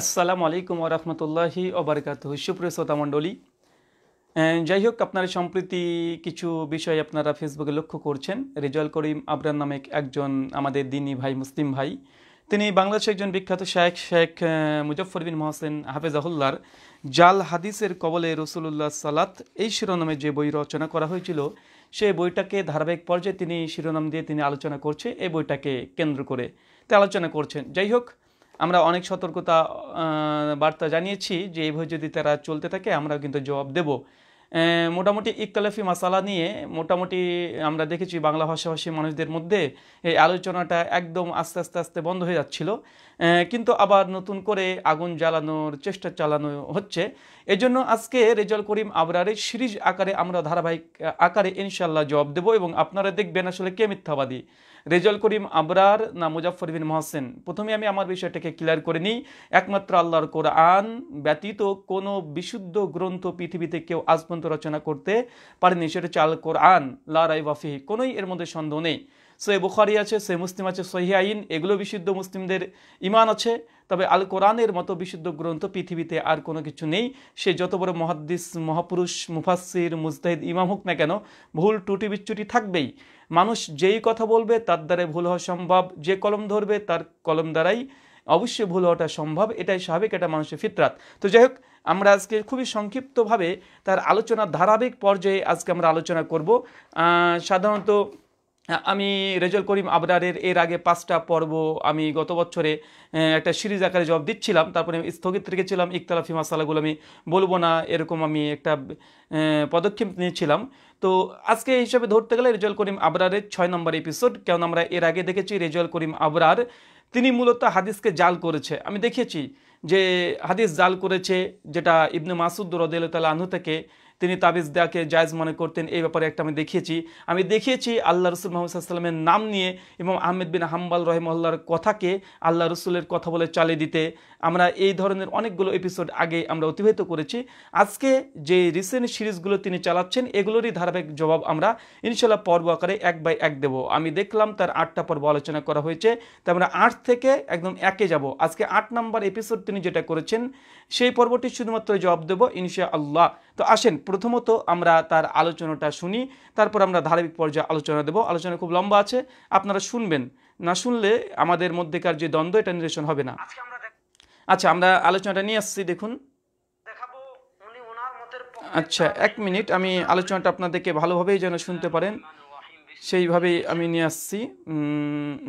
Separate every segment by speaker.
Speaker 1: আসসালামু আলাইকুম ওরহমতুল্লাহি অবরকাত সুপ্রিয় শ্রোতা মণ্ডলী যাই হোক আপনার সম্প্রতি কিছু বিষয় আপনারা ফেসবুকে লক্ষ্য করছেন রেজাল করিম আবরান নামেক একজন আমাদের দিনী ভাই মুসলিম ভাই তিনি বাংলাদেশের একজন বিখ্যাত শেখ শেখ মুজফর বিন মহসেন হাফেজাহুল্লার জাল হাদিসের কবলে রসুলুল্লাহ সালাত এই শিরোনামে যে বই রচনা করা হয়েছিল সেই বইটাকে ধারাবাহিক পর্যায়ে তিনি শিরোনাম দিয়ে তিনি আলোচনা করছে এই বইটাকে কেন্দ্র করে তে আলোচনা করছেন যাই হোক আমরা অনেক সতর্কতা বার্তা জানিয়েছি যে এইভাবে যদি তারা চলতে থাকে আমরা কিন্তু জবাব দেব মোটামুটি ইকতলাফি মাসালা নিয়ে মোটামুটি আমরা দেখেছি বাংলা ভাষাভাষী মানুষদের মধ্যে এই আলোচনাটা একদম আস্তে আস্তে আস্তে বন্ধ হয়ে যাচ্ছিল কিন্তু আবার নতুন করে আগুন জ্বালানোর চেষ্টা চালানো হচ্ছে এজন্য আজকে রেজাল করিম আবরারের সিরিজ আকারে আমরা ধারাবাহিক আকারে ইনশাল্লাহ জবাব দেব এবং আপনারা দেখবেন আসলে কে মিথ্যাবাদী রেজল করিম আবরার না মুজাফরবিন মহাসেন প্রথমে আমি আমার বিষয়টাকে ক্লিয়ার করে নিই একমাত্র আল্লাহর কোরআন ব্যতীত কোনো বিশুদ্ধ গ্রন্থ পৃথিবীতে কেউ আজমন্ত রচনা করতে পারেনি সেটা চাল কোরআন লারাই বাফিহি কোনোই এর মধ্যে সন্দেহ নেই সে বুখারি আছে সে মুসলিম আছে সহি আইন এগুলো বিশুদ্ধ মুসলিমদের ইমান আছে তবে আল কোরআনের মতো বিশুদ্ধ গ্রন্থ পৃথিবীতে আর কোনো কিছু নেই সে যত বড় মহাদ্দিস মহাপুরুষ মুফাসির মুজতাহিদ ইমাম হোক না কেন ভুল টুটি বিচ্ছুটি থাকবেই মানুষ যেই কথা বলবে তার দ্বারাই ভুল হওয়া সম্ভব যে কলম ধরবে তার কলম দ্বারাই অবশ্যই ভুল হওয়াটা সম্ভব এটাই স্বাভাবিক এটা মানুষের ফিতরাত তো যাই হোক আমরা আজকে খুবই সংক্ষিপ্তভাবে তার আলোচনা ধারাবাহিক পর্যায়ে আজকে আমরা আলোচনা করব সাধারণত হ্যাঁ, আমি রেজল করিম আবরারের এর আগে পাঁচটা পর্ব আমি গত বছরে একটা সিরিজ আকারে জবাব দিচ্ছিলাম তারপরে স্থগিত রেখেছিলাম ইকতালাফি মাসালাগুলো আমি বলবো না এরকম আমি একটা পদক্ষেপ নিয়েছিলাম তো আজকে হিসাবে ধরতে গেলে রেজল করিম আবরারের ছয় নম্বর এপিসোড কেন আমরা এর আগে দেখেছি রেজল করিম আবরার তিনি মূলত হাদিসকে জাল করেছে আমি দেখেছি যে হাদিস জাল করেছে যেটা ইবনে মাসুদ রদেলতাল আনহু থেকে তিনি তাবিজ দেওয়াকে জায়জ মনে করতেন এই ব্যাপারে একটা আমি দেখিয়েছি আমি দেখিয়েছি আল্লাহ রসুল মোহাম্মদ সাল্লামের নাম নিয়ে এবং আহমেদ বিন হাম্বাল রহেমল্লার কথাকে আল্লাহ রসুলের কথা বলে চালিয়ে দিতে আমরা এই ধরনের অনেকগুলো এপিসোড আগে আমরা অতিবাহিত করেছি আজকে যে রিসেন্ট সিরিজগুলো তিনি চালাচ্ছেন এগুলোরই ধারাবাহিক জবাব আমরা ইনশাল্লাহ পর্ব আকারে এক বাই এক দেব আমি দেখলাম তার আটটা পর্ব আলোচনা করা হয়েছে তাই আমরা মানে আট থেকে একদম একে যাব আজকে আট নাম্বার এপিসোড তিনি যেটা করেছেন সেই পর্বটি শুধুমাত্র জবাব দেব ইনশা আল্লাহ তো আসেন প্রথমত আমরা তার আলোচনাটা শুনি তারপর আমরা ধারাবাহিক পর্যায়ে আলোচনা দেব আলোচনা খুব লম্বা আছে আপনারা শুনবেন না শুনলে আমাদের মধ্যেকার যে দ্বন্দ্ব এটা নিরসন হবে না আচ্ছা আমরা আলোচনাটা নিয়ে আসছি দেখুন আচ্ছা এক মিনিট আমি আলোচনাটা আপনাদেরকে ভালোভাবেই যেন শুনতে হ্যাঁ, পারেন মানে সেইভাবেই আমি নিয়ে আসছি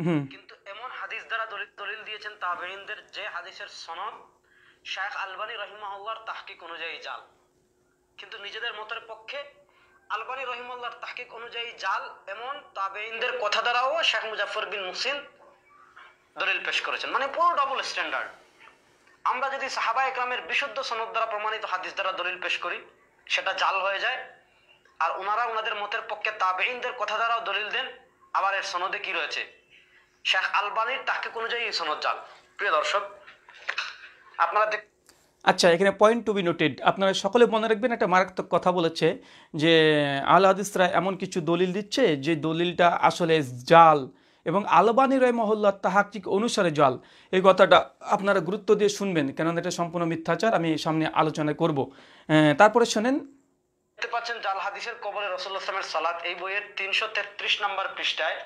Speaker 1: হুম যে হাদিসের সনদ
Speaker 2: শাইখ আলবানী রহিমাহুল্লাহর তাহকিক অনুযায়ী জাল কিন্তু নিজেদের মতের পক্ষে আলবানি রহিমুল্লাহর তাহকিক অনুযায়ী জাল এমন তাবেইনদের কথা দ্বারাও শেখ মুজাফর বিন মুসিন দলিল পেশ করেছেন মানে পুরো ডাবল স্ট্যান্ডার্ড আমরা যদি সাহাবা একরামের বিশুদ্ধ সনদ দ্বারা প্রমাণিত হাদিস দ্বারা দলিল পেশ করি সেটা জাল হয়ে যায় আর ওনারা ওনাদের মতের পক্ষে তাবেইনদের কথা দ্বারাও দলিল দেন আবার এর সনদে কি রয়েছে শেখ আলবানির তাহকিক অনুযায়ী এই সনদ জাল প্রিয় দর্শক
Speaker 1: আপনারা দেখ আচ্ছা এখানে পয়েন্ট টু বি নোটেড আপনারা সকলে মনে রাখবেন একটা মারাত্মক কথা বলেছে যে আল হাদিসরা এমন কিছু দলিল দিচ্ছে যে দলিলটা আসলে জাল এবং আলবানি রয় মহল্লার তাহাকিক অনুসারে জল এই কথাটা আপনারা গুরুত্ব দিয়ে শুনবেন কেননা এটা সম্পূর্ণ মিথ্যাচার আমি সামনে আলোচনা করব তারপরে শোনেন দেখতে পাচ্ছেন জাল হাদিসের কবরে রসুল্লাহামের সালাত এই বইয়ের তিনশো তেত্রিশ নম্বর
Speaker 2: পৃষ্ঠায়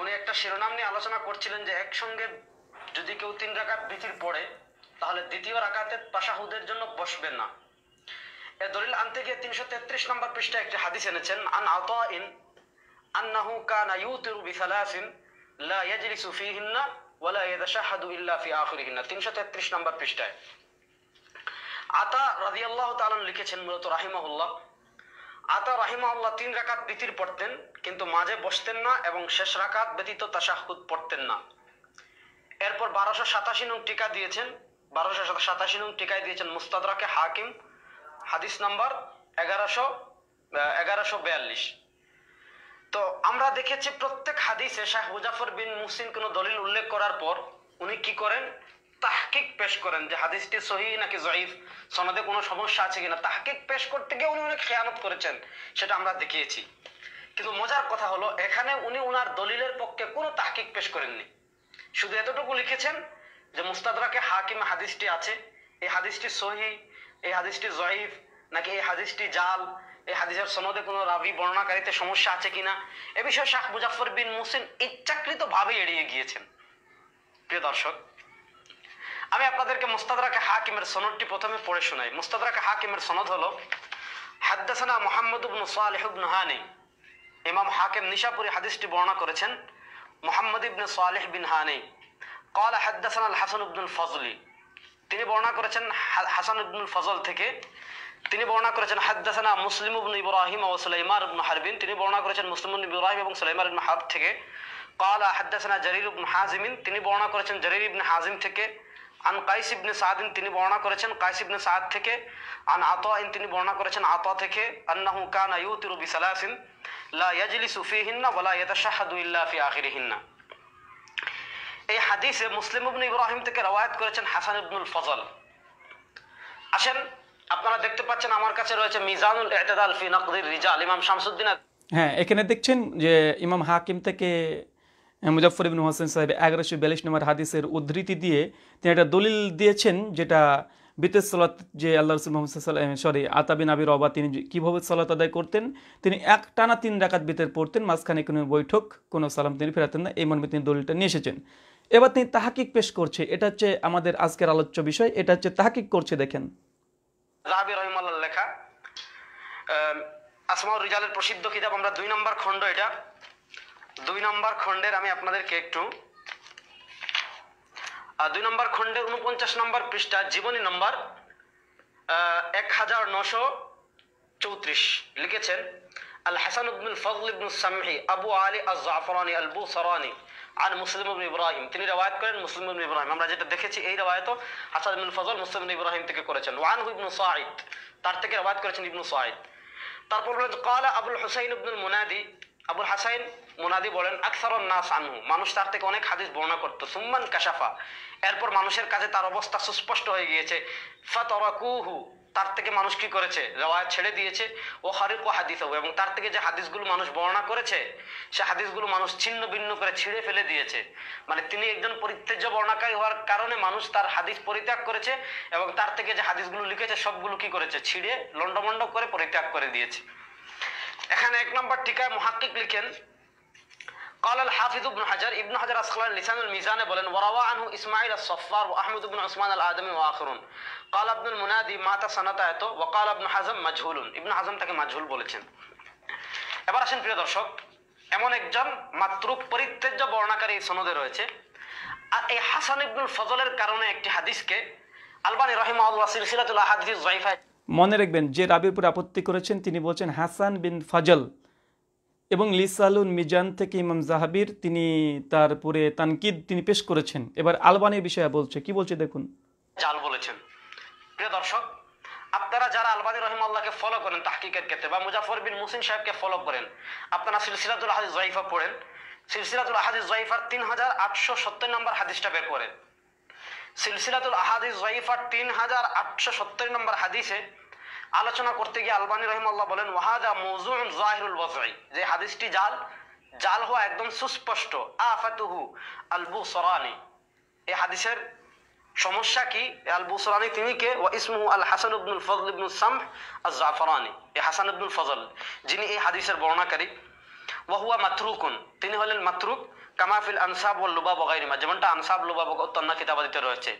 Speaker 2: উনি একটা শিরোনাম নিয়ে আলোচনা করছিলেন যে একসঙ্গে যদি কেউ তিন টাকা বিচির পড়ে তাহলে দ্বিতীয় রাকাতে তাশাহুদের জন্য বসবেন না এ দলিল আনতে গিয়ে তিনশো তেত্রিশ নম্বর পৃষ্ঠায় একটি হাদিস এনেছেন আন আতাইন আন্নাহু কানা ইউতিরু বিসালাসিন লা ইয়াজলিসু ফিহিন্না ওয়ালা ইয়াতাশাহাদু ইল্লা ফি হিন্না তিনশো তেত্রিশ নম্বর পৃষ্ঠায় আতা রাদিয়াল্লাহু তাআলা লিখেছেন মূলত রাহিমাহুল্লাহ আতা রাহিমাহুল্লাহ তিন রাকাত বিতির পড়তেন কিন্তু মাঝে বসতেন না এবং শেষ রাকাত ব্যতীত তাশাহুদ পড়তেন না এরপর বারোশো সাতাশি নং টিকা দিয়েছেন বারোশো সাতাশি নং টিকায় দিয়েছেন মুস্তাদরাকে হাকিম হাদিস নাম্বার এগারোশো এগারোশো বিয়াল্লিশ তো আমরা দেখেছি প্রত্যেক হাদিসে শাহ মুজাফর বিন মুহসিন কোনো দলিল উল্লেখ করার পর উনি কি করেন তাহকিক পেশ করেন যে হাদিসটি সহি নাকি জয়ীফ সনদে কোনো সমস্যা আছে কিনা তাহকিক পেশ করতে গিয়ে উনি অনেক খেয়ানত করেছেন সেটা আমরা দেখিয়েছি কিন্তু মজার কথা হলো এখানে উনি উনার দলিলের পক্ষে কোনো তাহকিক পেশ করেননি শুধু এতটুকু লিখেছেন যে মুস্তাদরাকে হাকিম হাদিসটি আছে এই হাদিসটি সহি এই হাদিসটি জয়ীফ নাকি এই হাদিসটি জাল এই হাদিসের সনদে কোনো রাবি বর্ণনাকারীতে সমস্যা আছে কিনা এ বিষয়ে শাহ মুজাফর বিন মুসিন ইচ্ছাকৃতভাবে এড়িয়ে গিয়েছেন প্রিয় দর্শক আমি আপনাদেরকে মুস্তাদরাকে হাকিমের সনদটি প্রথমে পড়ে শোনাই মুস্তাদরাকে হাকিমের সনদ হলো হাদ্দাসানা মোহাম্মদ ইবনু সালেহ ইবনু হানি ইমাম হাকিম নিশাপুরি হাদিসটি বর্ণনা করেছেন Mohammad ibn Saleh bin Hani কল হাদ্দাসান আল হাসান উদ্দুল ফজলি তিনি বর্ণনা করেছেন হাসান উদ্দুল ফজল থেকে তিনি বর্ণনা করেছেন হাদ্দাসানা মুসলিম উবন ইব্রাহিম ও সুলাইমার উবন হারবিন তিনি বর্ণনা করেছেন মুসলিম উবন ইব্রাহিম এবং সুলাইমার উবন হারব থেকে কালা হাদ্দাসানা জারির উবন হাজিমিন তিনি বর্ণনা করেছেন জারির ইবন হাজিম থেকে আন কাইস ইবনে সাদিন তিনি বর্ণনা করেছেন কাইস ইবনে সাদ থেকে আন আতোয়াইন তিনি বর্ণনা করেছেন আতোয়া থেকে আন্নাহু কানা ইউতিরু বিসালাসিন লা ইয়াজলিসু ফিহিন্না ওয়ালা ইয়াতাশাহাদু ইল্লা ফি আখিরিহিন্না এই হাদিসে মুসলিম ইবনু ইব্রাহিম থেকে রওয়ায়াত করেছেন হাসান ইবনুল ফজল আসেন আপনারা দেখতে পাচ্ছেন আমার কাছে রয়েছে মিজানুল এতেদাল ফি নকদির রিজাল ইমাম শামসুদ্দিন
Speaker 1: হ্যাঁ এখানে দেখছেন যে ইমাম হাকিম থেকে মুজাফর ইবিন হোসেন সাহেব এগারোশো বিয়াল্লিশ নম্বর হাদিসের উদ্ধৃতি দিয়ে তিনি একটা দলিল দিয়েছেন যেটা বিতেজ সলাত যে আল্লাহ রসুল মোহাম্মদ সাল্লাম সরি আতাবিন আবির অবা তিনি কীভাবে সলাত আদায় করতেন তিনি এক টানা তিন ডাকাত বিতের পড়তেন মাঝখানে কোনো বৈঠক কোনো সালাম তিনি ফেরাতেন না এই মর্মে তিনি দলিলটা নিয়ে এসেছেন এবার তিনি তাহাকিক পেশ করছে এটা হচ্ছে আমাদের আজকের আলোচ্য বিষয় এটা হচ্ছে তাহাকিক করছে দেখেন
Speaker 2: লেখা আসমাউর রিজালের প্রসিদ্ধ কিতাব আমরা দুই নম্বর খণ্ড এটা দুই নম্বর খণ্ডের আমি আপনাদেরকে একটু দুই নম্বর খণ্ডের উনপঞ্চাশ নম্বর পৃষ্ঠা জীবনী নম্বর এক হাজার নশো চৌত্রিশ লিখেছেন আল হাসান উদ্দিন ফজল ইবনুল সামহি আবু আলী আজ জাফরানি আল সরানি আর মুসলিম ইব্রাহিম তিনি রেওয়ায়ত করেন মুসলিম ইব্রাহিম আমরা যেটা দেখেছি এই রেওয়ায়ত হাসান ইবনুল ফজল মুসলিম ইব্রাহিম থেকে করেছেন ওয়ান ইবনু সাঈদ তার থেকে রেওয়ায়ত করেছেন ইবনু সাঈদ তারপর বলেন কাল আবুল হুসাইন ইবনুল মুনাদি আবুল হাসাইন মুনাদি বলেন আকসার নাস আনহু মানুষ তার থেকে অনেক হাদিস বর্ণনা করতো সুম্মান কাশাফা এরপর মানুষের কাছে তার অবস্থা সুস্পষ্ট হয়ে গিয়েছে ফাতরাকুহু তার থেকে মানুষ কি করেছে রেওয়ায়ত ছেড়ে দিয়েছে ও হারিক ও হাদিস হবে এবং তার থেকে যে হাদিসগুলো মানুষ বর্ণনা করেছে সে হাদিসগুলো মানুষ ছিন্ন ভিন্ন করে ছিঁড়ে ফেলে দিয়েছে মানে তিনি একজন পরিত্যাজ্য বর্ণাকারী হওয়ার কারণে মানুষ তার হাদিস পরিত্যাগ করেছে এবং তার থেকে যে হাদিসগুলো লিখেছে সবগুলো কি করেছে ছিঁড়ে লন্ডমন্ড করে পরিত্যাগ করে দিয়েছে এখানে এক নম্বর টিকায় মহাক্কিক লিখেন قال الحافظ ابن حجر ابن حجر لسان الميزان بولن وروى عنه الصفار بن عثمان قال ابن المنادي مات وقال ابن حزم مجهول ابن তাকে বলেছেন এবার আসেন প্রিয় দর্শক এমন একজন মাত্র পরিত্যাজ্য বর্ণাকারী সনদে রয়েছে আর এই হাসান ইবনুল ফজলের কারণে একটি হাদিসকে আলবানি রহিমাউল্লাহ সিলসিলাতুল হাদিস
Speaker 1: মনে রাখবেন যে রাবির উপর আপত্তি করেছেন তিনি বলছেন হাসান বিন ফজল এবং লিসালুন মিজান থেকে ইমাম জাহাবির তিনি তারপরে তানকিদ তিনি পেশ করেছেন এবার আলবানির বিষয়ে বলছে কি বলছে দেখুন
Speaker 2: জাল বলেছেন প্রিয় দর্শক আপনারা যারা আলবানি রহিমাল্লাহকে ফলো করেন তাহকিকের ক্ষেত্রে বা মুজাফর বিন মুসিন সাহেবকে ফলো করেন আপনারা সিলসিলাতুল হাদিস জয়ীফা পড়েন সিলসিলাতুল হাদিস জয়ীফার তিন হাজার আটশো সত্তর নম্বর হাদিসটা বের করেন সিলসিলাতুল আহাদিস জয়ীফার তিন হাজার আটশো সত্তর নম্বর হাদিসে আলোচনা করতে গিয়ে আলবানী আল্লাহ বলেন ওয়াহাদা মৌজুন জাহিরুল ওয়াজাই যে হাদিসটি জাল জাল হওয়া একদম সুস্পষ্ট আফাতুহু আলবু সরানি এই হাদিসের সমস্যা কি আলবু সরানি তিনি কে ও ইসমু আল হাসান ইবনুল ফজল ইবনুল সাম আল জাফরানি এ হাসান ইবনুল ফজল যিনি এই হাদিসের বর্ণাকারী ওয়াহুয়া মাতরুকুন তিনি হলেন মাতরুক কামাফিল আনসাব ও লুবাব গাইরিমা যেমনটা আনসাব লুবাব তন্না কিতাবাদিতে রয়েছে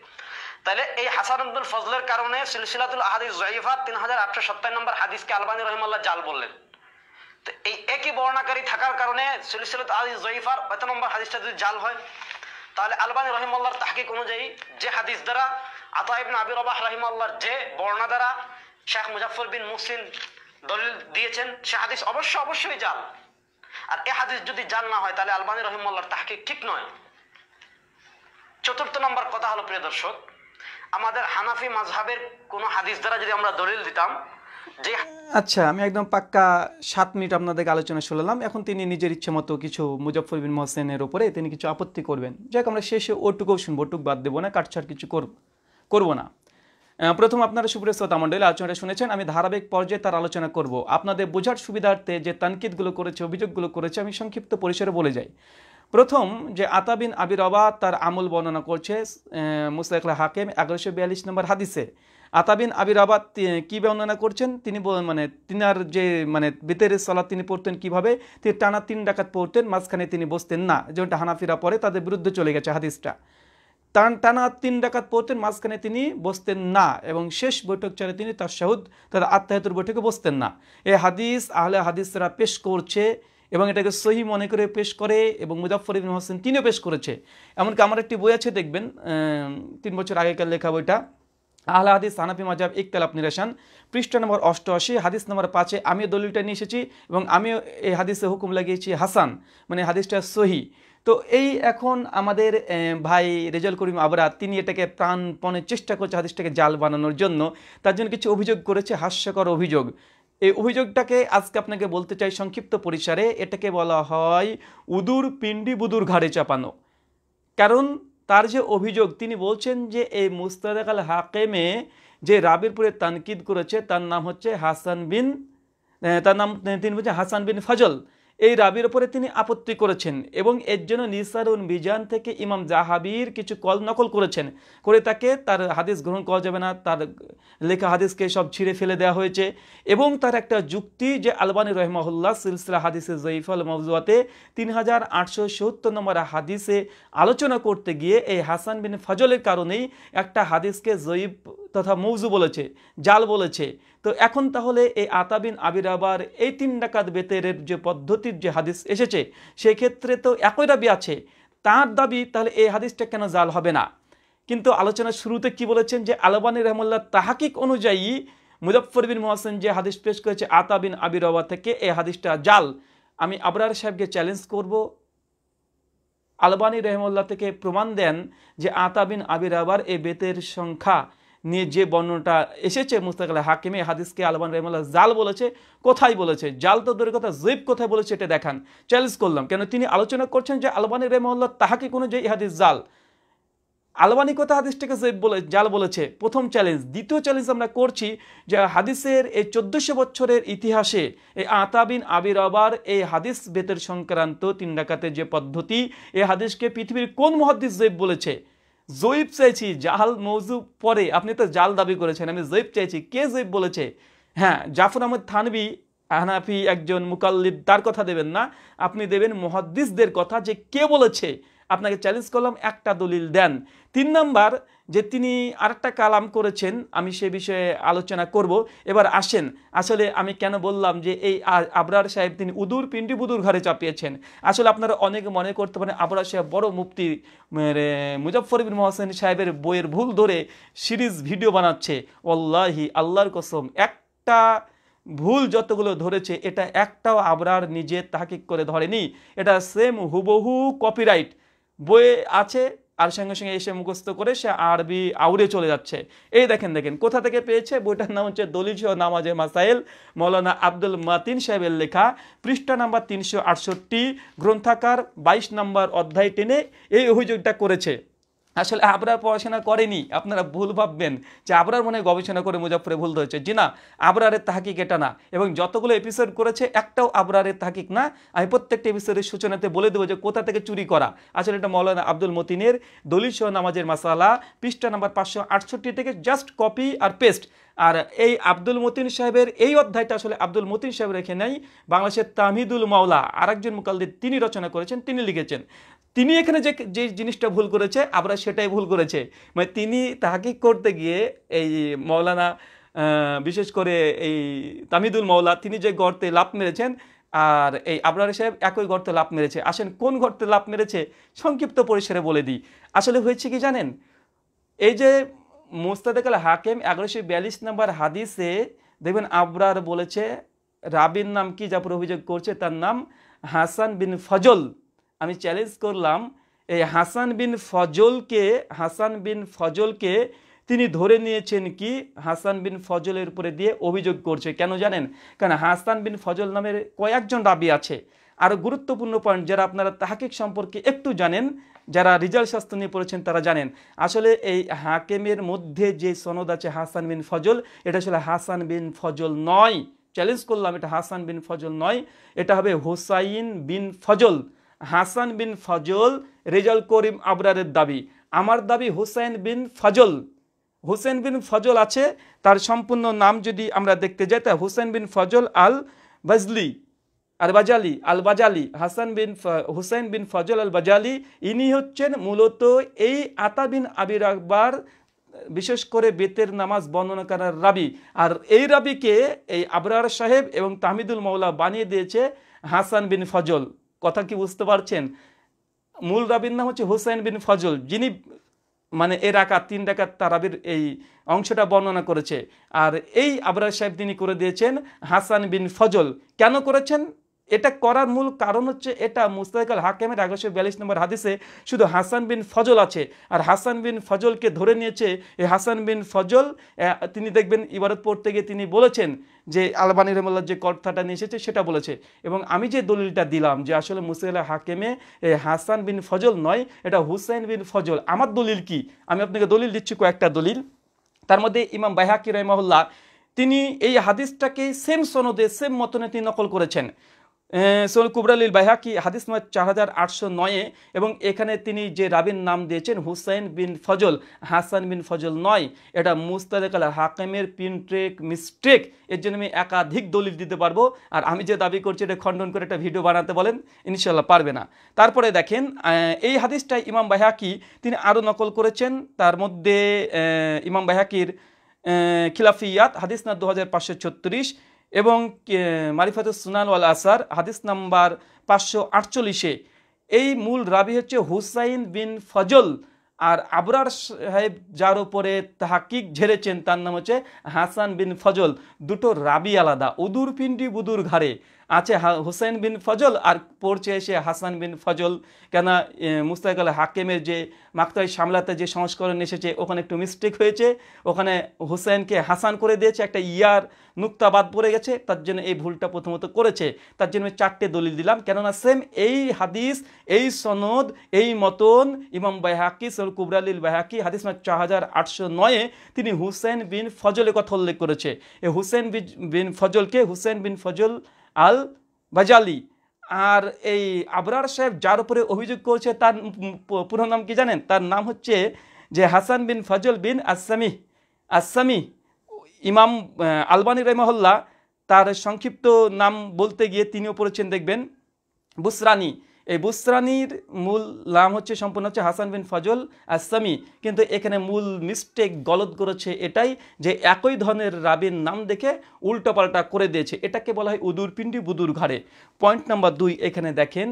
Speaker 2: তাহলে এই হাসান আব্দুল ফজলের কারণে সিলসিলাতুল আহাদিস জয়ীফা তিন হাজার আটশো সত্তর নম্বর হাদিসকে আলবানি রহমাল্লাহ জাল বললেন তো এই একই বর্ণাকারী থাকার কারণে সিলসিলাত আহাদিস জয়ীফার এত নম্বর হাদিসটা যদি জাল হয় তাহলে আলবানি রহিমাল্লাহর তাহকিক অনুযায়ী যে হাদিস দ্বারা আতাইব আবির রবাহ রহিমাল্লাহর যে বর্ণা দ্বারা শেখ মুজাফর বিন মুসলিন দলিল দিয়েছেন সে হাদিস অবশ্য অবশ্যই জাল আর এ হাদিস যদি জাল না হয় তাহলে আলবানি রহিমাল্লাহর তাহকিক ঠিক নয় চতুর্থ নম্বর কথা হলো প্রিয় দর্শক আমাদের হানাফি মাঝহাবের কোন হাদিস দ্বারা যদি আমরা দলিল দিতাম
Speaker 1: যে আচ্ছা আমি একদম পাক্কা সাত মিনিট আপনাদেরকে আলোচনা শুনলাম এখন তিনি নিজের ইচ্ছে মতো কিছু মুজফর বিন মোহসেনের ওপরে তিনি কিছু আপত্তি করবেন যাক আমরা শেষে ওটুকুও শুনবো ওটুক বাদ দেবো না কাটছাট কিছু করব না প্রথম আপনারা সুপ্রিয় শ্রোতা মণ্ডলী আলোচনাটা শুনেছেন আমি ধারাবাহিক পর্যায়ে তার আলোচনা করব আপনাদের বোঝার সুবিধার্থে যে তানকিদগুলো করেছে অভিযোগগুলো করেছে আমি সংক্ষিপ্ত পরিসরে বলে যাই প্রথম যে আতাবিন আবির অবাদ তার আমল বর্ণনা করছে মুসলাইকলা হাকিম এগারোশো বিয়াল্লিশ নম্বর হাদিসে আতাবিন আবির আবাদ কী বর্ণনা করছেন তিনি মানে তিনার যে মানে বেতের সলাদ তিনি পড়তেন কিভাবে তিনি টানা তিন ডাকাত পড়তেন মাঝখানে তিনি বসতেন না যেমনটা হানাফিরা পরে তাদের বিরুদ্ধে চলে গেছে হাদিসটা টান টানা তিন ডাকাত পড়তেন মাঝখানে তিনি বসতেন না এবং শেষ বৈঠক চলে তিনি তার শাহুদ তার আত্মাহতুর বৈঠকে বসতেন না এ হাদিস আহলে হাদিসরা পেশ করছে এবং এটাকে সহি মনে করে পেশ করে এবং মুজাফর ইবিন হোসেন তিনিও পেশ করেছে এমনকি আমার একটি বই আছে দেখবেন তিন বছর আগেকার লেখা বইটা আহলা হাদিস সানাফি মাজাব আপনি রেশান পৃষ্ঠা নম্বর অষ্টআশি হাদিস নম্বর পাঁচে আমিও দলিলটা নিয়ে এসেছি এবং আমিও এই হাদিসে হুকুম লাগিয়েছি হাসান মানে হাদিসটা সহি তো এই এখন আমাদের ভাই রেজাল করিম আবরা তিনি এটাকে প্রাণপণের চেষ্টা করছে হাদিসটাকে জাল বানানোর জন্য তার জন্য কিছু অভিযোগ করেছে হাস্যকর অভিযোগ এই অভিযোগটাকে আজকে আপনাকে বলতে চাই সংক্ষিপ্ত পরিসরে এটাকে বলা হয় উদুর পিণ্ডি বুদুর ঘাড়ে চাপানো কারণ তার যে অভিযোগ তিনি বলছেন যে এই মুস্তাদেক আল হাকেমে যে রাবিরপুরে তানকিদ করেছে তার নাম হচ্ছে হাসান বিন তার নাম তিনি বলছেন হাসান বিন ফজল এই রাবির ওপরে তিনি আপত্তি করেছেন এবং এর জন্য নিসারুন মিজান থেকে ইমাম জাহাবির কিছু কল নকল করেছেন করে তাকে তার হাদিস গ্রহণ করা যাবে না তার লেখা হাদিসকে সব ছিঁড়ে ফেলে দেওয়া হয়েছে এবং তার একটা যুক্তি যে আলবানী রহমাহুল্লাহ সিলসিলা হাদিসে জয়ীফল মৌজুয়াতে তিন হাজার আটশো সত্তর নম্বর হাদিসে আলোচনা করতে গিয়ে এই হাসান বিন ফজলের কারণেই একটা হাদিসকে জয়ীফ তথা মৌজু বলেছে জাল বলেছে তো এখন তাহলে এই আতাবিন আবির আবার এই তিন ডাকাত বেতের যে পদ্ধতির যে হাদিস এসেছে সেক্ষেত্রে তো একই দাবি আছে তার দাবি তাহলে এই হাদিসটা কেন জাল হবে না কিন্তু আলোচনার শুরুতে কি বলেছেন যে আলবানি রহমুল্লাহ তাহাকিক অনুযায়ী মুজফর বিন মোহাসেন যে হাদিস পেশ করেছে আতা বিন আবিরবা থেকে এই হাদিসটা জাল আমি আবরার সাহেবকে চ্যালেঞ্জ করব আলবানি রহমুল্লাহ থেকে প্রমাণ দেন যে আতা বিন আবির আবার এ বেতের সংখ্যা নিয়ে যে বর্ণনাটা এসেছে মুস্তাক মুস্তাকাল হাকিমে হাদিসকে আলবান রহমাল্লাহ জাল বলেছে কোথায় বলেছে জাল তো দূরের কথা জৈব কোথায় বলেছে এটা দেখান চ্যালেঞ্জ করলাম কেন তিনি আলোচনা করছেন যে আলবানি রহমাল্লাহ তাহাকে কোনো যে হাদিস জাল আলবানি কথা হাদিসটাকে জৈব বলে জাল বলেছে প্রথম চ্যালেঞ্জ দ্বিতীয় চ্যালেঞ্জ আমরা করছি যে হাদিসের এই চোদ্দোশো বছরের ইতিহাসে এই আতাবিন আবির আবার এই হাদিস বেতের সংক্রান্ত তিন ডাকাতের যে পদ্ধতি এই হাদিসকে পৃথিবীর কোন মহাদিস জৈব বলেছে জৈব চাইছি জাহাল মৌজু পরে আপনি তো জাল দাবি করেছেন আমি জৈব চাইছি কে জৈব বলেছে হ্যাঁ জাফর আহমদ থানবি আহনাফি একজন মুকাল্লিদ তার কথা দেবেন না আপনি দেবেন মহাদ্দিসদের কথা যে কে বলেছে আপনাকে চ্যালেঞ্জ করলাম একটা দলিল দেন তিন নম্বর যে তিনি আরেকটা কালাম করেছেন আমি সে বিষয়ে আলোচনা করব এবার আসেন আসলে আমি কেন বললাম যে এই আবরার সাহেব তিনি উদুর পিন্ডি বুদুর ঘরে চাপিয়েছেন আসলে আপনারা অনেকে মনে করতে পারেন আবরার সাহেব বড় মুফতি মানে মুজফর বিন মোহসেন সাহেবের বইয়ের ভুল ধরে সিরিজ ভিডিও বানাচ্ছে অল্লাহি আল্লাহর কসম একটা ভুল যতগুলো ধরেছে এটা একটাও আবরার নিজে তাহাকিক করে ধরেনি এটা সেম হুবহু কপিরাইট বইয়ে আছে আর সঙ্গে সঙ্গে এসে মুখস্থ করে সে আরবি আউড়ে চলে যাচ্ছে এই দেখেন দেখেন কোথা থেকে পেয়েছে বইটার নাম হচ্ছে দলিল সহ নামাজে মাসাইল মৌলানা আব্দুল মাতিন সাহেবের লেখা পৃষ্ঠা নাম্বার তিনশো আটষট্টি গ্রন্থাকার বাইশ নম্বর অধ্যায় টেনে এই অভিযোগটা করেছে আসলে আবরার পড়াশোনা করেনি আপনারা ভুল ভাববেন যে আবরার মনে গবেষণা করে মুজাফরে ভুল ধরেছে জি না আবরারের তাহাকিক এটা না এবং যতগুলো এপিসোড করেছে একটাও আবরারের তাহাকিক না আমি প্রত্যেকটা এপিসোডের সূচনাতে বলে দেবো যে কোথা থেকে চুরি করা আসলে এটা মৌলানা আব্দুল মতিনের দলিল সহ নামাজের মাসালা পৃষ্ঠা নাম্বার পাঁচশো আটষট্টি থেকে জাস্ট কপি আর পেস্ট আর এই আব্দুল মতিন সাহেবের এই অধ্যায়টা আসলে আব্দুল মতিন সাহেব রেখে নেই বাংলাদেশের তামিদুল মাওলা আর একজন তিনি রচনা করেছেন তিনি লিখেছেন তিনি এখানে যে যে জিনিসটা ভুল করেছে আবরাজ সেটাই ভুল করেছে মানে তিনি তাহাকে করতে গিয়ে এই মৌলানা বিশেষ করে এই তামিদুল মৌলা তিনি যে গর্তে লাভ মেরেছেন আর এই আবরার সাহেব একই গর্তে লাভ মেরেছে আসেন কোন গর্তে লাভ মেরেছে সংক্ষিপ্ত পরিসরে বলে দিই আসলে হয়েছে কি জানেন এই যে আল হাকিম এগারোশো বিয়াল্লিশ নম্বর হাদিসে দেখবেন আবরার বলেছে রাবির নাম কি যা অভিযোগ করছে তার নাম হাসান বিন ফজল আমি চ্যালেঞ্জ করলাম এই হাসান বিন ফজলকে হাসান বিন ফজলকে তিনি ধরে নিয়েছেন কি হাসান বিন ফজলের উপরে দিয়ে অভিযোগ করছে কেন জানেন কারণ হাসান বিন ফজল নামের কয়েকজন দাবি আছে আরও গুরুত্বপূর্ণ পয়েন্ট যারা আপনারা তাহাকিক সম্পর্কে একটু জানেন যারা রিজাল শাস্ত্র নিয়ে পড়েছেন তারা জানেন আসলে এই হাকেমের মধ্যে যে সনদ আছে হাসান বিন ফজল এটা আসলে হাসান বিন ফজল নয় চ্যালেঞ্জ করলাম এটা হাসান বিন ফজল নয় এটা হবে হোসাইন বিন ফজল হাসান বিন ফজল রেজাল করিম আবরারের দাবি আমার দাবি হুসাইন বিন ফজল হুসেন বিন ফজল আছে তার সম্পূর্ণ নাম যদি আমরা দেখতে যাই তা হুসেন বিন ফজল আল বাজলি আল বাজালি আল বাজালি হাসান বিন হুসেন বিন ফজল আল বাজালি ইনি হচ্ছেন মূলত এই আতা বিন আবির আকবর বিশেষ করে বেতের নামাজ বর্ণনা করার রাবি আর এই রাবিকে এই আবরার সাহেব এবং তামিদুল মৌলা বানিয়ে দিয়েছে হাসান বিন ফজল কথা কি বুঝতে পারছেন মূল রাবির নাম হচ্ছে হুসাইন বিন ফজল যিনি মানে এ রাকাত তিন রাকাত তারাবির এই অংশটা বর্ণনা করেছে আর এই আবরাজ সাহেব তিনি করে দিয়েছেন হাসান বিন ফজল কেন করেছেন এটা করার মূল কারণ হচ্ছে এটা মুস্তাকাল হাকেমের একশো বিয়াল্লিশ নম্বর হাদিসে শুধু হাসান বিন ফজল আছে আর হাসান বিন ফজলকে ধরে নিয়েছে এই হাসান বিন ফজল তিনি দেখবেন ইবারত পড়তে গিয়ে তিনি বলেছেন যে আলবানি রহমুল্লাহ যে কর্তাটা নিয়ে এসেছে সেটা বলেছে এবং আমি যে দলিলটা দিলাম যে আসলে মুসাইলা হাকেমে হাসান বিন ফজল নয় এটা হুসাইন বিন ফজল আমার দলিল কি আমি আপনাকে দলিল দিচ্ছি কয়েকটা দলিল তার মধ্যে ইমাম বাইহাকি রহমাহুল্লাহ তিনি এই হাদিসটাকে সেম সনদে সেম মতনে তিনি নকল করেছেন সোল কুবরালিল বাইহাকি হাদিস নয় চার হাজার আটশো নয়ে এবং এখানে তিনি যে রাবির নাম দিয়েছেন হুসাইন বিন ফজল হাসান বিন ফজল নয় এটা মুস্তাদেক আল হাকেমের পিনট্রেক মিস্টেক এর জন্য আমি একাধিক দলিল দিতে পারবো আর আমি যে দাবি করছি এটা খণ্ডন করে একটা ভিডিও বানাতে বলেন ইনশাল্লাহ পারবে না তারপরে দেখেন এই হাদিসটাই ইমাম বাইহাকি তিনি আরও নকল করেছেন তার মধ্যে ইমাম বাইহাকির খিলাফিয়াত হাদিস না দু হাজার পাঁচশো ছত্রিশ এবং মারিফাতুস সুনান ওয়াল আসার হাদিস নাম্বার পাঁচশো আটচল্লিশে এই মূল রাবি হচ্ছে হুসাইন বিন ফজল আর আবরার সাহেব যার উপরে তাহাকিক ঝেড়েছেন তার নাম হচ্ছে হাসান বিন ফজল দুটো রাবি আলাদা উদুর পিন্ডি বুদুর ঘাড়ে আছে হুসেন বিন ফজল আর পড়ছে সে হাসান বিন ফজল কেন মুস্তাক আল হাকিমের যে মাক্তাই সামলাতে যে সংস্করণ এসেছে ওখানে একটু মিস্টেক হয়েছে ওখানে হুসেনকে হাসান করে দিয়েছে একটা ইয়ার নুক্তাবাদ পড়ে গেছে তার জন্য এই ভুলটা প্রথমত করেছে তার জন্য আমি চারটে দলিল দিলাম কেননা সেম এই হাদিস এই সনদ এই মতন ইমাম বাহাকি সল কুবরালিল বাহাকি হাদিস মার চার হাজার আটশো নয়ে তিনি হুসেন বিন ফজলের কথা উল্লেখ করেছে এই হুসেন বিন ফজলকে হুসেন বিন ফজল আল বাজালি আর এই আবরার সাহেব যার উপরে অভিযোগ করছে তার পুরো নাম কি জানেন তার নাম হচ্ছে যে হাসান বিন ফজল বিন আসামি আসামি ইমাম আলবানি রহমহল্লা তার সংক্ষিপ্ত নাম বলতে গিয়ে তিনিও পড়েছেন দেখবেন বুসরানি এই বুসরানির মূল নাম হচ্ছে সম্পূর্ণ হচ্ছে হাসান বিন ফজল আর সামি কিন্তু এখানে মূল মিস্টেক গলত করেছে এটাই যে একই ধরনের রাবির নাম দেখে উল্টোপাল্টা করে দিয়েছে এটাকে বলা হয় উদুর পিণ্ডি বুদুর ঘাড়ে পয়েন্ট নাম্বার দুই এখানে দেখেন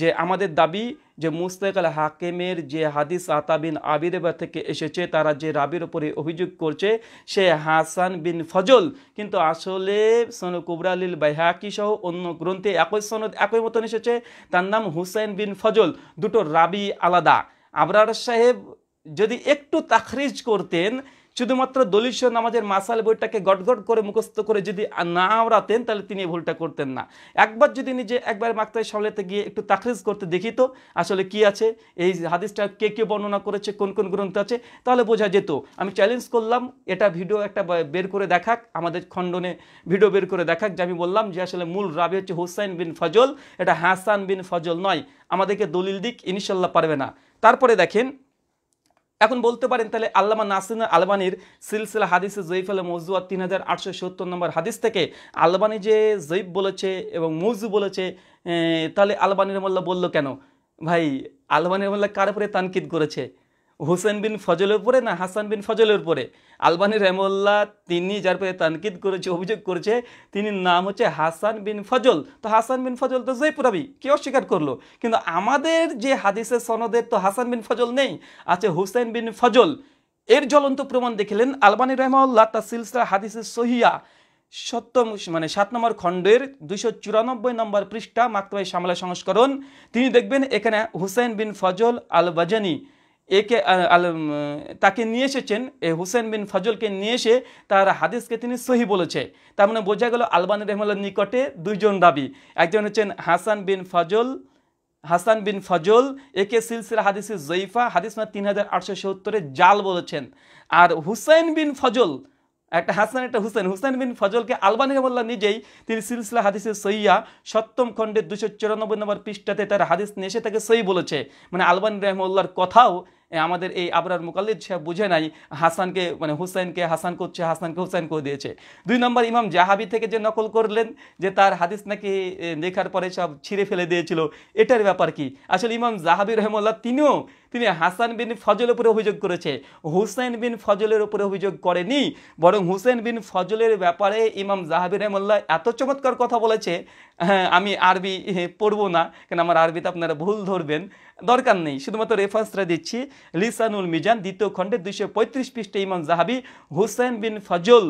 Speaker 1: যে আমাদের দাবি যে মুস্তাক আল হাকিমের যে হাদিস আতা বিন আবির থেকে এসেছে তারা যে রাবির ওপরে অভিযোগ করছে সে হাসান বিন ফজল কিন্তু আসলে সনু বাই বাইহাকি সহ অন্য গ্রন্থে একই সনদ একই মতন এসেছে তার নাম হুসেন বিন ফজল দুটো রাবি আলাদা আবরার সাহেব যদি একটু তাখরিজ করতেন শুধুমাত্র দলীয় নামাজের মাসাল বইটাকে গটগট করে মুখস্থ করে যদি না আওড়াতেন তাহলে তিনি ভুলটা করতেন না একবার যদি নিজে একবার মাক্তায় সামলাতে গিয়ে একটু তাকরিজ করতে দেখি তো আসলে কি আছে এই হাদিসটা কে কে বর্ণনা করেছে কোন কোন গ্রন্থ আছে তাহলে বোঝা যেত আমি চ্যালেঞ্জ করলাম এটা ভিডিও একটা বের করে দেখাক আমাদের খণ্ডনে ভিডিও বের করে দেখাক যে আমি বললাম যে আসলে মূল রাবি হচ্ছে হুসাইন বিন ফজল এটা হাসান বিন ফজল নয় আমাদেরকে দলিল দিক ইনশাল্লাহ পারবে না তারপরে দেখেন এখন বলতে পারেন তাহলে আল্লামা নাসিনা আলবানির সিলসিলা হাদিসে জয়ীফ আল মৌজুয়া তিন হাজার আটশো সত্তর নম্বর হাদিস থেকে আলবানি যে জৈব বলেছে এবং মৌজু বলেছে তাহলে আলবানির মোল্লা বলল কেন ভাই আলবানির মোল্লা কার উপরে তানকিদ করেছে হুসেন বিন ফজলের উপরে না হাসান বিন ফজলের উপরে আলবানি রহমুল্লাহ তিনি যার পরে তানকিদ করেছে অভিযোগ করেছে তিনি নাম হচ্ছে হাসান বিন ফজল তো হাসান বিন ফজল তো জৈব রাবি কে অস্বীকার করলো কিন্তু আমাদের যে হাদিসের সনদের তো হাসান বিন ফজল নেই আছে হুসেন বিন ফজল এর জ্বলন্ত প্রমাণ দেখিলেন আলবানি রহমাউল্লাহ তা সিলসা হাদিসের সহিয়া সপ্তম মানে সাত নম্বর খণ্ডের দুশো চুরানব্বই নম্বর পৃষ্ঠা মাত্রায় সামলা সংস্করণ তিনি দেখবেন এখানে হুসাইন বিন ফজল আল বাজানি একে তাকে নিয়ে এসেছেন এ হুসেন বিন ফজলকে নিয়ে এসে তার হাদিসকে তিনি সহি বলেছে তার মানে বোঝা গেল আলবানি রহমাল্লার নিকটে দুইজন দাবি একজন হচ্ছেন হাসান বিন ফজল হাসান বিন ফজল একে সিলসিলা হাদিসে জৈফা হাদিস মানে তিন হাজার আটশো সত্তরে জাল বলেছেন আর হুসেন বিন ফজল একটা হাসান একটা হুসেন হুসেন বিন ফজলকে আলবানি রহমাল্লাহ নিজেই তিনি সিলসিলা হাদিসের সৈয়া সপ্তম খণ্ডের দুশো চুরানব্বই নম্বর পৃষ্ঠাতে তার হাদিস নিয়ে এসে তাকে সই বলেছে মানে আলবানি রহমুল্লাহর কথাও আমাদের এই আবরার মুকাল্লিদ সাহেব বুঝে নাই হাসানকে মানে হুসাইনকে হাসান করছে হাসানকে হুসাইন করে দিয়েছে দুই নম্বর ইমাম জাহাবি থেকে যে নকল করলেন যে তার হাদিস নাকি লেখার পরে সব ছিঁড়ে ফেলে দিয়েছিল এটার ব্যাপার কি আসলে ইমাম জাহাবি রহমল্লা তিনিও তিনি হাসান বিন ফজলের উপরে অভিযোগ করেছে হুসেন বিন ফজলের উপরে অভিযোগ করেনি বরং হুসেন বিন ফজলের ব্যাপারে ইমাম জাহাবির রহমল্লা এত চমৎকার কথা বলেছে হ্যাঁ, আমি আরবি পড়ব না কেন আমার আরবিতে আপনারা ভুল ধরবেন দরকার নেই শুধুমাত্র রেফারেন্সটা দিচ্ছি লিসানুল মিজান দ্বিতীয় খণ্ডে দুইশো পঁয়ত্রিশ পৃষ্ঠে ইমাম জাহাবি হুসেন বিন ফজল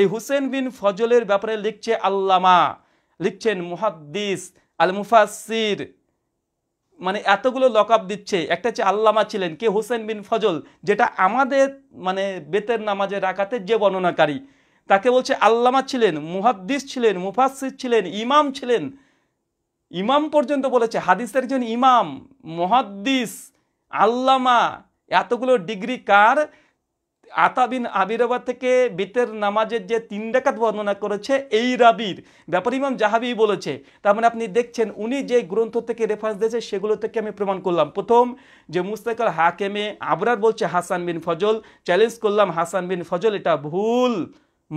Speaker 1: এই হুসেন বিন ফজলের ব্যাপারে লিখছে আল্লামা লিখছেন মুহাদ্দিস আল মুফাসির মানে এতগুলো লক আপ দিচ্ছে একটা হচ্ছে আল্লামা ছিলেন কে হোসেন বিন ফজল যেটা আমাদের মানে বেতের নামাজে রাখাতে যে বর্ণনাকারী তাকে বলছে আল্লামা ছিলেন মুহাদ্দিস ছিলেন মুফাসিদ ছিলেন ইমাম ছিলেন ইমাম পর্যন্ত বলেছে হাদিসের একজন ইমাম মুহাদ্দিস আল্লামা এতগুলো ডিগ্রি কার আতাবিন আবিরাবাদ থেকে বেতের নামাজের যে তিন ডাকাত বর্ণনা করেছে এই রাবির ব্যাপার ইমাম জাহাবি বলেছে তার মানে আপনি দেখছেন উনি যে গ্রন্থ থেকে রেফারেন্স দিয়েছে সেগুলো থেকে আমি প্রমাণ করলাম প্রথম যে মুস্তাকাল হাকেমে আবরার বলছে হাসান বিন ফজল চ্যালেঞ্জ করলাম হাসান বিন ফজল এটা ভুল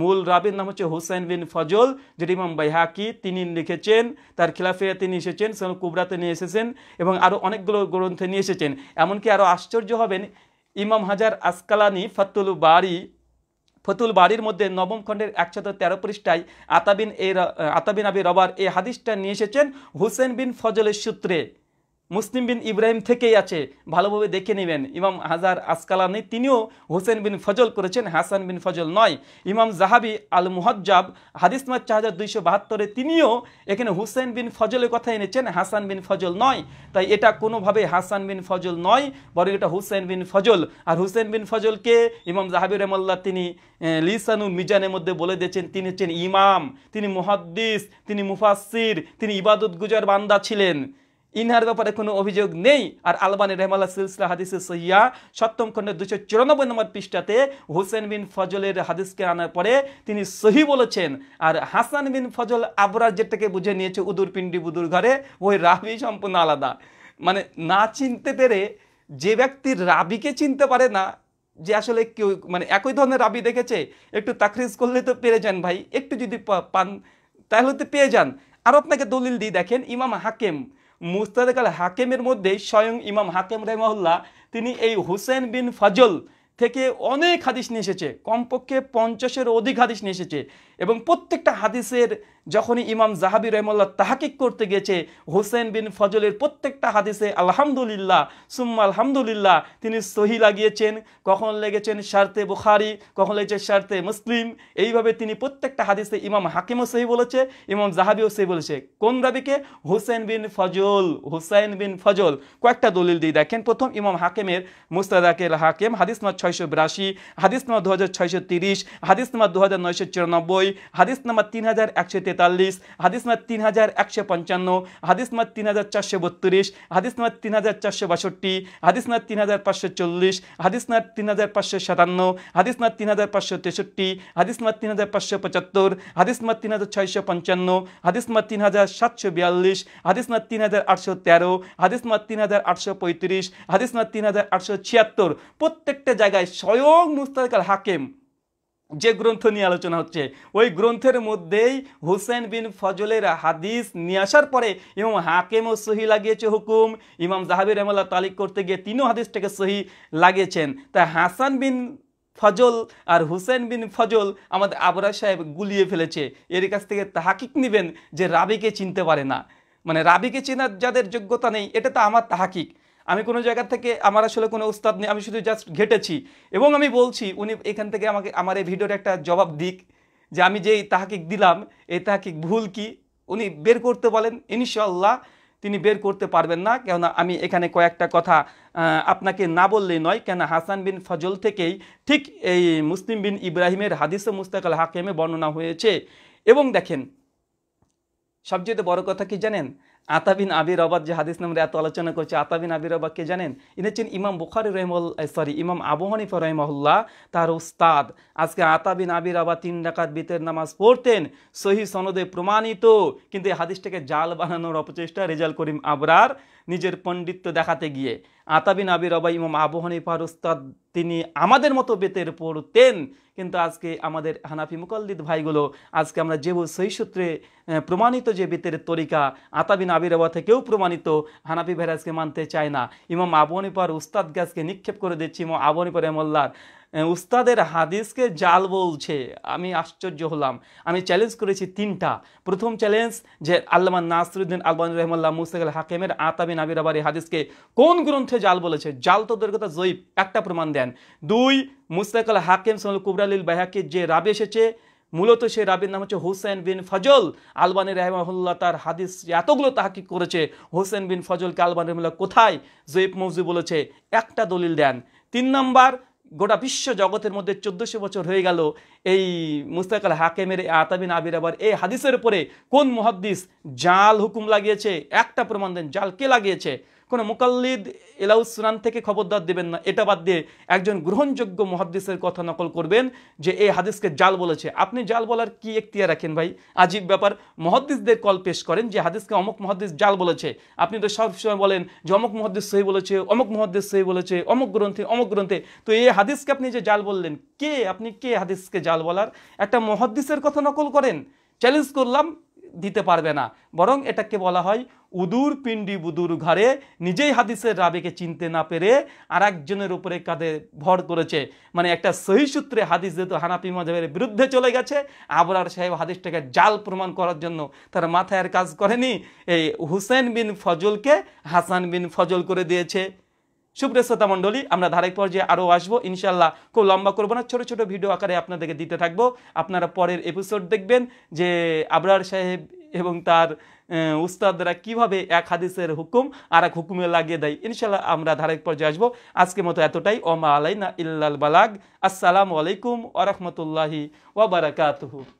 Speaker 1: মূল রাবির নাম হচ্ছে হুসাইন বিন ফজল যেটি ইমাম বাইহাকি তিনি লিখেছেন তার খিলাফে তিনি এসেছেন সনু কুবরাতে নিয়ে এসেছেন এবং আরও অনেকগুলো গ্রন্থে নিয়ে এসেছেন এমনকি আরও আশ্চর্য হবেন ইমাম হাজার আসকালানি ফতুল বাড়ি ফতুল বাড়ির মধ্যে নবম খণ্ডের একশত তেরো পৃষ্ঠায় আতাবিন এ আতাবিন আবি রবার এই হাদিসটা নিয়ে এসেছেন হুসেন বিন ফজলের সূত্রে মুসলিম বিন ইব্রাহিম থেকেই আছে ভালোভাবে দেখে নেবেন ইমাম হাজার আসকালানি তিনিও হোসেন বিন ফজল করেছেন হাসান বিন ফজল নয় ইমাম জাহাবি আল মুহজ্জাব হাদিস মাদ চার হাজার দুইশো বাহাত্তরে তিনিও এখানে হুসেন বিন ফজলের কথা এনেছেন হাসান বিন ফজল নয় তাই এটা কোনোভাবে হাসান বিন ফজল নয় বরং এটা হুসেন বিন ফজল আর হুসেন বিন ফজলকে ইমাম জাহাবি রহমাল্লাহ তিনি লিসানুল মিজানের মধ্যে বলে দিয়েছেন তিনি হচ্ছেন ইমাম তিনি মুহাদ্দিস তিনি মুফাসির তিনি ইবাদত গুজার বান্দা ছিলেন ইনহার ব্যাপারে কোনো অভিযোগ নেই আর আলবানি রহমাল্লা সিলসিলা হাদিসে সৈয়া সপ্তম খণ্ডের দুশো চুরানব্বই নম্বর পৃষ্ঠাতে হোসেন বিন ফজলের হাদিসকে আনার পরে তিনি সহি বলেছেন আর হাসান বিন ফজল আবরাজ যেটাকে বুঝে নিয়েছে উদুর পিণ্ডি বুদুর ঘরে ওই রাবি সম্পূর্ণ আলাদা মানে না চিনতে পেরে যে ব্যক্তি রাবিকে চিনতে পারে না যে আসলে কেউ মানে একই ধরনের রাবি দেখেছে একটু তাকরিজ করলে তো পেরে যান ভাই একটু যদি পান তাহলে তো পেয়ে যান আর আপনাকে দলিল দিয়ে দেখেন ইমাম হাকিম মুস্তাদেক আল হাকেমের মধ্যে স্বয়ং ইমাম হাকেম রহমহল্লা তিনি এই হুসেন বিন ফজল থেকে অনেক হাদিস নিয়ে এসেছে কমপক্ষে পঞ্চাশের অধিক হাদিস নিয়ে এসেছে এবং প্রত্যেকটা হাদিসের যখনই ইমাম জাহাবি রহমল্লা তাহাকিক করতে গেছে হোসেন বিন ফজলের প্রত্যেকটা হাদিসে আলহামদুলিল্লাহ সুম্মা আলহামদুলিল্লাহ তিনি সহি লাগিয়েছেন কখন লেগেছেন শার্তে বুখারি কখন লেগেছে শার্তে মুসলিম এইভাবে তিনি প্রত্যেকটা হাদিসে ইমাম হাকিমও সহি বলেছে ইমাম জাহাবিও সহি বলেছে কোন দাবিকে হোসেন বিন ফজল হোসেন বিন ফজল কয়েকটা দলিল দিয়ে দেখেন প্রথম ইমাম হাকিমের মুস্তাদাকের হাকিম হাদিস নম্বর ছয়শো বিরাশি হাদিস নম্বর দু হাজার ছয়শো তিরিশ হাদিস নম্বর দু হাজার নয়শো চুরানব্বই হাদিস নম্বর তিন হাজার একশো তেতাল্লিশ হাদিস নম্বর তিন হাজার একশো পঞ্চান্ন হাদিস নম্বর তিন হাজার চারশো বত্রিশ হাদিস নম্বর তিন হাজার চারশো বাষট্টি হাদিস নম্বর তিন হাজার পাঁচশো চল্লিশ হাদিস নম্বর তিন হাজার পাঁচশো সাতান্ন হাদিস নম্বর তিন হাজার পাঁচশো তেষট্টি হাদিস নম্বর তিন হাজার পাঁচশো পঁচাত্তর হাদিস নম্বর তিন হাজার ছয়শো পঞ্চান্ন হাদিস নম্বর তিন হাজার সাতশো বিয়াল্লিশ হাদিস নম্বর তিন হাজার আটশো তেরো হাদিস নম্বর তিন হাজার আটশো পঁয়ত্রিশ হাদিস নম্বর তিন হাজার আটশো ছিয়াত্তর প্রত্যেকটা জায়গায় স্বয়ং মুস্তাক হাকিম যে গ্রন্থ নিয়ে আলোচনা হচ্ছে ওই গ্রন্থের মধ্যেই হুসেন বিন ফজলের হাদিস নিয়ে আসার পরে ইমাম হাকেমও ও সহি লাগিয়েছে হুকুম ইমাম জাহাবির রহমাল্লা তালিক করতে গিয়ে তিনও হাদিসটাকে সহি লাগিয়েছেন তা হাসান বিন ফজল আর হুসেন বিন ফজল আমাদের আবরা সাহেব গুলিয়ে ফেলেছে এর কাছ থেকে তাহাকিক নেবেন যে রাবিকে চিনতে পারে না মানে রাবিকে চেনার যাদের যোগ্যতা নেই এটা তো আমার তাহাকিক আমি কোনো জায়গার থেকে আমার আসলে কোনো উস্তাদ নেই আমি শুধু জাস্ট ঘেটেছি এবং আমি বলছি উনি এখান থেকে আমাকে আমার এই ভিডিওর একটা জবাব দিক যে আমি যেই তাহাকিক দিলাম এই তাহাকিক ভুল কি উনি বের করতে বলেন ইনশাল্লাহ তিনি বের করতে পারবেন না কেননা আমি এখানে কয়েকটা কথা আপনাকে না বললেই নয় কেন হাসান বিন ফজল থেকেই ঠিক এই মুসলিম বিন ইব্রাহিমের হাদিসে মুস্তাক আল হাকিমে বর্ণনা হয়েছে এবং দেখেন সবচেয়ে বড় কথা কি জানেন আতাবিন আবির রবাদ যে হাদিস নামে এত আলোচনা করছে আতাবিন আবির আবাদ কে জানেন ইনি হচ্ছেন ইমাম বুখারি রহমল সরি ইমাম আবু হানিফ রহমহল্লা তার উস্তাদ আজকে আতাবিন আবির আবাদ তিন ডাকাত বিতের নামাজ পড়তেন সহি সনদে প্রমাণিত কিন্তু এই হাদিসটাকে জাল বানানোর অপচেষ্টা রেজাল করিম আবরার নিজের পণ্ডিত্য দেখাতে গিয়ে আতাবিন আবির অবা ইমাম আবু হানিফার উস্তাদ তিনি আমাদের মতো বেতের পড়তেন কিন্তু আজকে আমাদের হানাফি মুকল্লিদ ভাইগুলো আজকে আমরা যে সেই সূত্রে প্রমাণিত যে বেতের তরিকা আতাবিন আবির অবা থেকেও প্রমাণিত হানাফি ভাইরাজকে মানতে চায় না ইমাম আবু হানিফার উস্তাদ গাছকে নিক্ষেপ করে দিচ্ছি ইমাম আবু হানিফা এমল্লার উস্তাদের হাদিসকে জাল বলছে আমি আশ্চর্য হলাম আমি চ্যালেঞ্জ করেছি তিনটা প্রথম চ্যালেঞ্জ যে আল্লামা নাসরুদ্দিন আলবান রহমাল্লাহ মুস্তাকাল হাকিমের আতাবি নাবির আবার এই হাদিসকে কোন গ্রন্থে জাল বলেছে জাল তো কথা জৈব একটা প্রমাণ দেন দুই মুস্তাকাল হাকিম সোনাল কুবরালিল বাহাকির যে রাব এসেছে মূলত সেই রাবির নাম হচ্ছে হোসেন বিন ফজল আলবানি রহমাহুল্লাহ তার হাদিস এতগুলো তাহাকি করেছে হোসেন বিন ফজলকে আলবান রহমুল্লাহ কোথায় জৈব মৌজু বলেছে একটা দলিল দেন তিন নম্বর গোটা বিশ্ব জগতের মধ্যে চোদ্দোশো বছর হয়ে গেল এই মুস্তাক আল হাকেমের আতাবিন আবির আবার এই হাদিসের উপরে কোন মহাদ্দিস জাল হুকুম লাগিয়েছে একটা প্রমাণ দেন জাল কে লাগিয়েছে কোনো মুকাল্লিদ এলাউ সুনান থেকে খবরদার দেবেন না এটা বাদ দিয়ে একজন গ্রহণযোগ্য মহাদ্দেশের কথা নকল করবেন যে এই হাদিসকে জাল বলেছে আপনি জাল বলার কি একটিয়া রাখেন ভাই আজীব ব্যাপার মহাদ্দেশদের কল পেশ করেন যে হাদিসকে অমুক মহাদ্দেশ জাল বলেছে আপনি তো সবসময় বলেন যে অমুক মহাদ্দেশ সহি বলেছে অমুক মহাদ্দেশ সহি বলেছে অমুক গ্রন্থে অমুক গ্রন্থে তো এই হাদিসকে আপনি যে জাল বললেন কে আপনি কে হাদিসকে জাল বলার একটা মহাদ্দেশের কথা নকল করেন চ্যালেঞ্জ করলাম দিতে পারবে না বরং এটাকে বলা হয় উদুর পিণ্ডি বুদুর ঘরে নিজেই হাদিসের রাবিকে চিনতে না পেরে আর একজনের উপরে কাঁধে ভর করেছে মানে একটা সহি সূত্রে হাদিস যেহেতু হানাপি মজাবের বিরুদ্ধে চলে গেছে আবরার সাহেব হাদিসটাকে জাল প্রমাণ করার জন্য তার মাথায় আর কাজ করেনি এই হুসেন বিন ফজলকে হাসান বিন ফজল করে দিয়েছে সুপ্রিয় শ্রোতা মণ্ডলী আমরা ধারেক পর্যায়ে আরও আসবো ইনশাল্লাহ খুব লম্বা করবো না ছোটো ছোটো ভিডিও আকারে আপনাদেরকে দিতে থাকবো আপনারা পরের এপিসোড দেখবেন যে আবরার সাহেব এবং তার উস্তাদরা কিভাবে এক হাদিসের হুকুম আর এক হুকুমে লাগিয়ে দেয় ইনশাল্লাহ আমরা ধারেক পর্যায়ে আসবো আজকে মতো এতটাই ওমা আলাইনা ইল্লাল বালাগ আসসালামু আলাইকুম ওরহমতুল্লাহি ওবরাকাতহু